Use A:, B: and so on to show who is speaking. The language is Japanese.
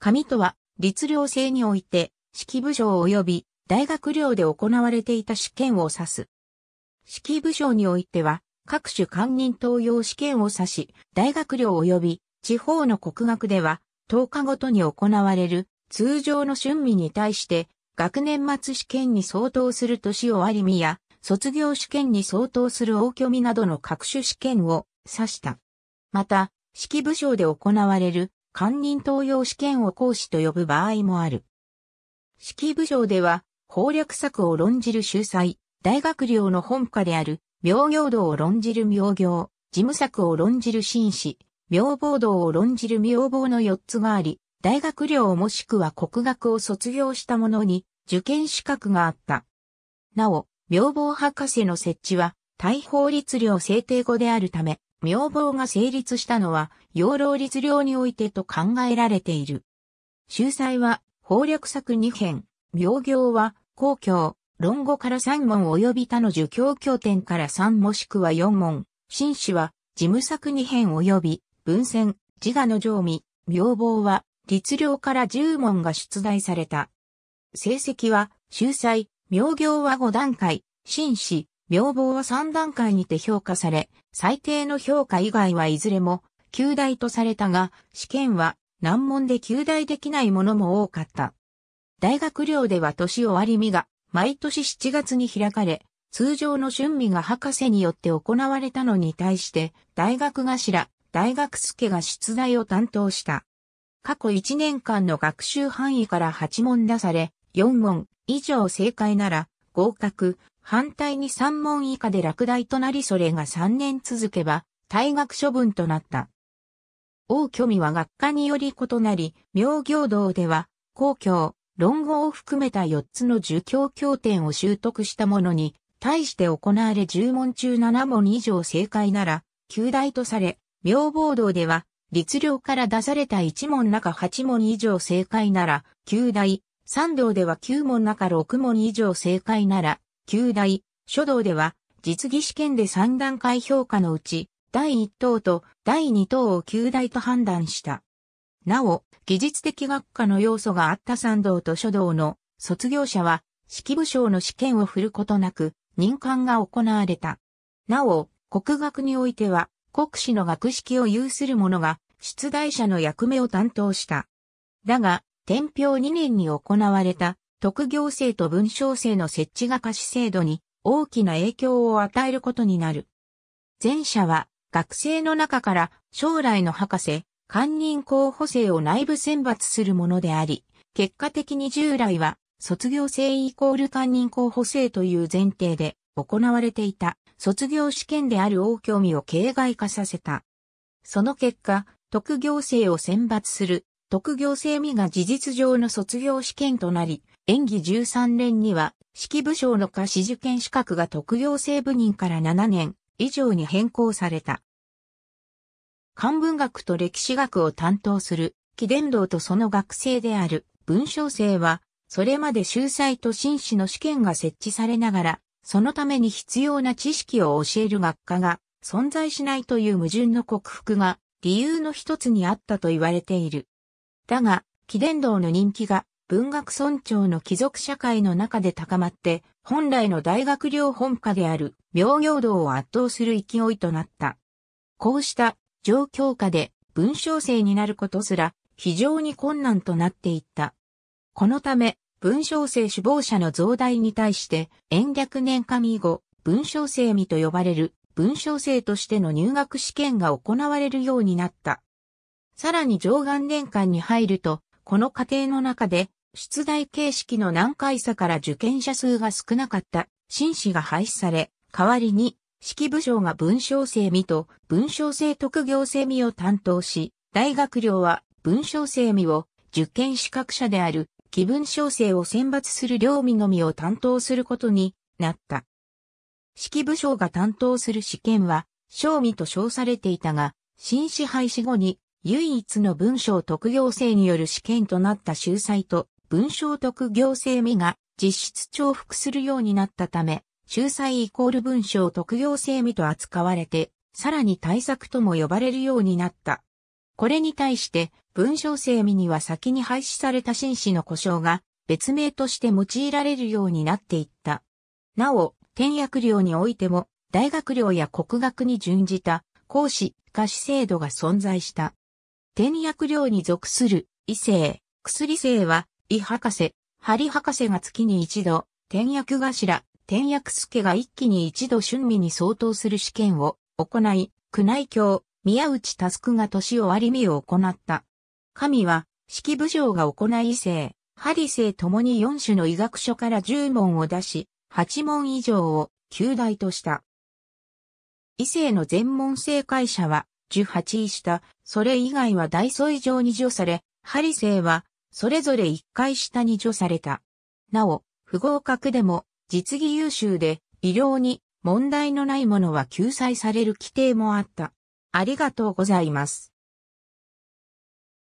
A: 紙とは、律令制において、式部省及び大学寮で行われていた試験を指す。式部省においては、各種官人登用試験を指し、大学寮及び地方の国学では、10日ごとに行われる通常の春味に対して、学年末試験に相当する年をありみや、卒業試験に相当する大虚味などの各種試験を指した。また、式部省で行われる官人登用試験を講師と呼ぶ場合もある。式部上では、攻略策を論じる秀才、大学寮の本家である、妙行道を論じる妙行、事務策を論じる紳士、妙望道を論じる妙望の4つがあり、大学寮もしくは国学を卒業した者に受験資格があった。なお、妙望博士の設置は、大法律令制定後であるため、妙簿が成立したのは、養老律令においてと考えられている。秀才は、法略作2編、妙行は、公共、論語から3問及び他の儒教経典から3もしくは4問、紳士は、事務作2編及び、文選、自我の上味、妙簿は、律令から10問が出題された。成績は、秀才、妙行は5段階、紳士、名簿は3段階にて評価され、最低の評価以外はいずれも、9大とされたが、試験は難問で9大できないものも多かった。大学寮では年終わり見が、毎年7月に開かれ、通常の春味が博士によって行われたのに対して、大学頭、大学助が出題を担当した。過去1年間の学習範囲から8問出され、4問以上正解なら合格、反対に3問以下で落第となりそれが3年続けば、退学処分となった。王虚味は学科により異なり、明行道では、公共、論語を含めた4つの儒教経典を習得した者に、対して行われ10問中7問以上正解なら、旧大とされ、明房道では、律令から出された1問中8問以上正解なら、旧大、三道では9問中6問以上正解なら、旧大、書道では、実技試験で3段階評価のうち、第1等と第2等を旧大と判断した。なお、技術的学科の要素があった三道と書道の卒業者は、式部省の試験を振ることなく、任官が行われた。なお、国学においては、国史の学識を有する者が、出題者の役目を担当した。だが、天平2年に行われた、特行制と文章生の設置が貸し制度に大きな影響を与えることになる。前者は学生の中から将来の博士、官人候補生を内部選抜するものであり、結果的に従来は卒業生イコール官人候補生という前提で行われていた卒業試験である大興味を形骸化させた。その結果、特行生を選抜する特行生未が事実上の卒業試験となり、演技13年には、式部将の科士受験資格が特養生部任から7年以上に変更された。漢文学と歴史学を担当する、貴伝道とその学生である文章生は、それまで秀才と紳士の試験が設置されながら、そのために必要な知識を教える学科が存在しないという矛盾の克服が理由の一つにあったと言われている。だが、貴伝道の人気が文学尊重の貴族社会の中で高まって、本来の大学寮本家である明行道を圧倒する勢いとなった。こうした状況下で文章生になることすら非常に困難となっていった。このため、文章生首謀者の増大に対して、延暦年上以後、文章生未と呼ばれる文章生としての入学試験が行われるようになった。さらに上元年間に入ると、この過程の中で出題形式の難解さから受験者数が少なかった、新士が廃止され、代わりに、式部省が文章生未と文章生特業生未を担当し、大学寮は文章生未を受験資格者である気文章生を選抜する寮身のみを担当することになった。式部省が担当する試験は、賞味と称されていたが、新試廃止後に唯一の文章特業生による試験となった秀才と文章特行政味が実質重複するようになったため、仲裁イコール文章特行性味と扱われて、さらに対策とも呼ばれるようになった。これに対して、文章性味には先に廃止された紳士の故障が別名として用いられるようになっていった。なお、転訳料においても、大学料や国学に準じた、講師、貸し制度が存在した。転訳料に属する、異性、薬性は、伊博士、ハリ博士が月に一度、天薬頭、天薬助が一気に一度春味に相当する試験を行い、宮内教、宮内タスクが年を割り身を行った。神は、式部長が行い生、ハリ生ともに4種の医学書から10問を出し、8問以上を旧大とした。異性の全問正解者は18位した、それ以外は大素以上に除され、ハリ生はそれぞれ一回下に除された。なお、不合格でも、実技優秀で、医療に問題のないものは救済される規定もあった。ありがとうございます。